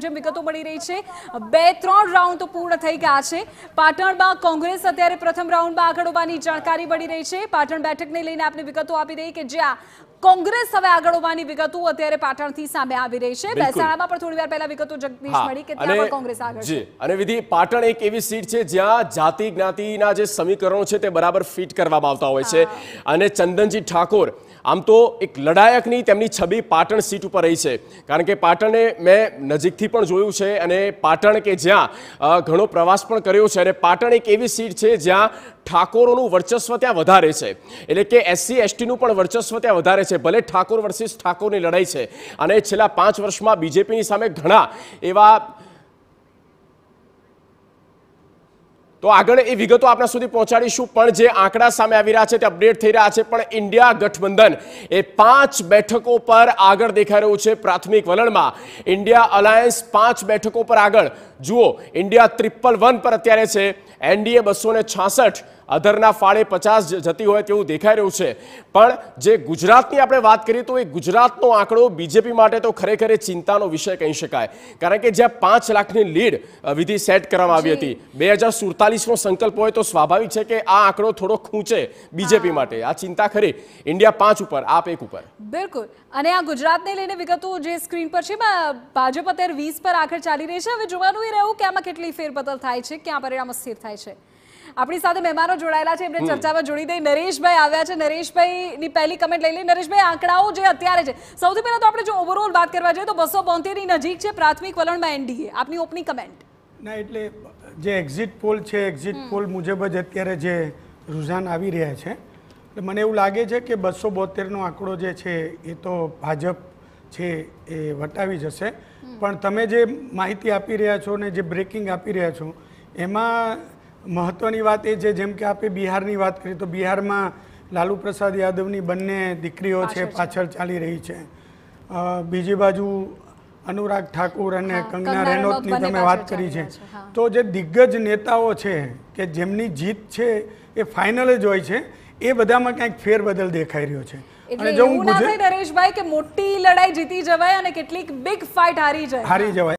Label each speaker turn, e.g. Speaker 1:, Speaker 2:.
Speaker 1: જેમ જેમ વિગતો મળી રહી છે બે ત્રણ રાઉન્ડ તો પૂર્ણ થઈ ગયા છે પાટણમાં કોંગ્રેસ અત્યારે પ્રથમ રાઉન્ડમાં આગળ હોવાની જાણકારી મળી રહી છે પાટણ બેઠકને લઈને આપને વિગતો આપી રહી કે જ્યાં કોંગ્રેસ હવે આગળ હોવાની વિગતો અત્યારે પાટણથી સામે આવી રહી છે મહેસાણામાં પણ થોડી વાર પહેલા વિગતો જગદીશ મળી કે ત્યાં કોંગ્રેસ આગળ છે
Speaker 2: અને વિધિ પાટણ એક એવી સીટ છે જ્યાં જાતિ જ્ઞાતિના જે સમીકરણો છે તે બરાબર ફિટ કરવામાં આવતા હોય છે અને ચંદનજી ઠાકોર આમ તો એક લડાયકની તેમની છબી પાટણ સીટ ઉપર રહી છે કારણ કે પાટણે મેં નજીકથી નજીકથી પણ જોયું છે અને પાટણ કે જ્યાં ઘણો પ્રવાસ પણ કર્યો છે અને પાટણ એક એવી સીટ છે જ્યાં ઠાકોરોનું વર્ચસ્વ ત્યાં વધારે છે એટલે કે એસસી એસટીનું પણ વર્ચસ્વ ત્યાં વધારે છે ભલે ઠાકોર વર્સિસ ઠાકોરની લડાઈ છે અને છેલ્લા પાંચ વર્ષમાં બીજેપીની સામે ઘણા એવા તો આગળ એ વિગતો આપણા સુધી પહોંચાડીશું પણ જે આંકડા સામે આવી રહ્યા છે તે અપડેટ થઈ રહ્યા છે પણ ઇન્ડિયા ગઠબંધન એ પાંચ બેઠકો પર આગળ દેખાઈ રહ્યું છે પ્રાથમિક વલણમાં ઇન્ડિયા અલાયન્સ પાંચ બેઠકો પર આગળ જુઓ ઇન્ડિયા ત્રિપલ વન પર અત્યારે છે એનડીએ બસો ને છાસઠ અધરના ફાળે પચાસ જતી હોય તેવું દેખાઈ રહ્યું છે પણ જે ગુજરાતની આપણે વાત કરીએ તો એ ગુજરાતનો આંકડો બીજેપી માટે તો ખરેખર ચિંતાનો વિષય કહી શકાય કારણ કે જ્યાં પાંચ લાખની લીડ વિધિ સેટ કરવામાં આવી હતી બે હજાર સુડતાલીસનો સંકલ્પ હોય તો સ્વાભાવિક છે કે આ આંકડો થોડો ખૂંચે બીજેપી માટે આ ચિંતા ખરી ઇન્ડિયા પાંચ ઉપર આપ એક ઉપર
Speaker 1: બિલકુલ અને આ ગુજરાતને લઈને વિગતો જે સ્ક્રીન પર છે ભાજપ અત્યારે વીસ પર આખર ચાલી રહી છે હવે જોવાનું એ રહ્યું કે આમાં કેટલી ફેરબદલ થાય છે ક્યાં પરિણામો સ્થિર થાય છે આપણી સાથે મહેમાનો જોડાયેલા છે એમને ચર્ચામાં જોડી દઈ નરેશભાઈ આવ્યા છે નરેશભાઈની પહેલી કમેન્ટ લઈ લઈ નરેશભાઈ આંકડાઓ જે અત્યારે છે સૌથી પહેલા તો આપણે જો ઓવરઓલ વાત કરવા જઈએ તો બસો બોતેરની નજીક છે પ્રાથમિક વલણમાં એનડીએ આપની ઓપની કમેન્ટ
Speaker 3: ના એટલે જે એક્ઝિટ પોલ છે એક્ઝિટ પોલ મુજબ જ અત્યારે જે રુઝાન આવી રહ્યા છે એટલે મને એવું લાગે છે કે બસો બોતેરનો આંકડો જે છે એ તો ભાજપ છે એ વટાવી જશે પણ તમે જે માહિતી આપી રહ્યા છો ને જે બ્રેકિંગ આપી રહ્યા છો એમાં મહત્ત્વની વાત એ છે જેમ કે આપણે બિહારની વાત કરીએ તો બિહારમાં લાલુ પ્રસાદ યાદવની બંને દીકરીઓ છે પાછળ ચાલી રહી છે બીજી બાજુ અનુરાગ ઠાકુર અને કંગના રેનોતની તમે વાત કરી છે તો જે દિગ્ગજ નેતાઓ છે કે જેમની જીત છે એ ફાઇનલ જ હોય છે એ બધામાં કંઈક ફેરબદલ દેખાઈ રહ્યો છે એટલે એવું ના
Speaker 1: થાય નરેશભાઈ કે મોટી લડાઈ જીતી જવાય અને કેટલીક બિગ ફાઇટ હારી જાય હારી
Speaker 3: જવાય